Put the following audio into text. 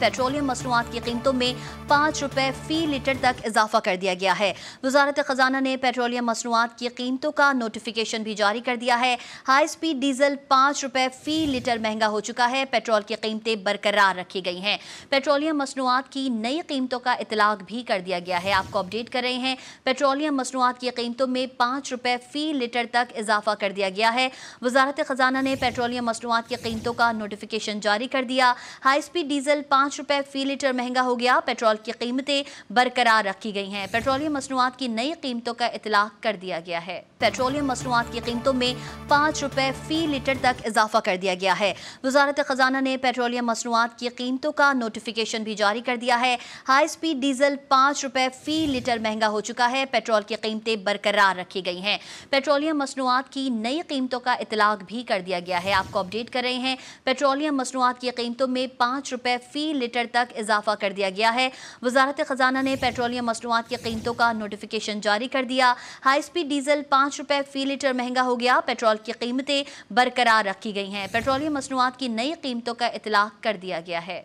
petroleum मसनूआत की कीमतों में पाँच रुपये फी लीटर तक इजाफा कर दिया गया है वजारत खजाना ने पेट्रोलियम मसनूआत की कीमतों का नोटिफिकेशन भी जारी कर दिया है हाई स्पीड डीजल पाँच रुपये फी लीटर महंगा हो चुका है पेट्रोल की कीमतें बरकरार रखी गई हैं पेट्रोलियम मसनूआत की नई कीमतों का इतलाक भी कर दिया गया है आपको अपडेट कर रहे हैं पेट्रोलियम मसनूआत की कीमतों में पाँच रुपये फी लीटर तक इजाफा कर दिया गया है वजारत खजाना ने पेट्रोलियम मसनूआत की कीमतों का नोटिफिकेशन जारी कर दिया हाई स्पीड डीजल पाँच पाँच रुपये फी लीटर महंगा हो गया पेट्रोल की कीमतें बरकरार रखी गई हैं पेट्रोलियम मसनूआत की नई कीमतों का इतलाक कर दिया गया है पेट्रोलियम मसनूआत की कीमतों में पाँच रुपये फी लीटर तक इजाफा कर दिया गया है वजारत खजाना ने पेट्रोलियम मसनूआत की कीमतों का नोटिफिकेशन भी जारी कर दिया है हाई स्पीड डीजल पाँच रुपये फी लीटर महंगा हो चुका है पेट्रोल की कीमतें बरकरार रखी गई हैं पेट्रोलियम मसनूआत की नई कीमतों का इतलाक भी कर दिया गया है आपको अपडेट कर रहे हैं पेट्रोलियम मसनूआत की कीमतों में पाँच रुपये फी लीटर तक इजाफा कर दिया गया है वजारत खजाना ने पेट्रोलियम मसनूआत की कीमतों का नोटिफिकेशन जारी कर दिया हाई स्पीड डीजल पाँच रुपये फी लीटर महंगा हो गया पेट्रोल की कीमतें बरकरार रखी गई हैं पेट्रोलियम मसनूआत की नई कीमतों का इतलाक कर दिया गया है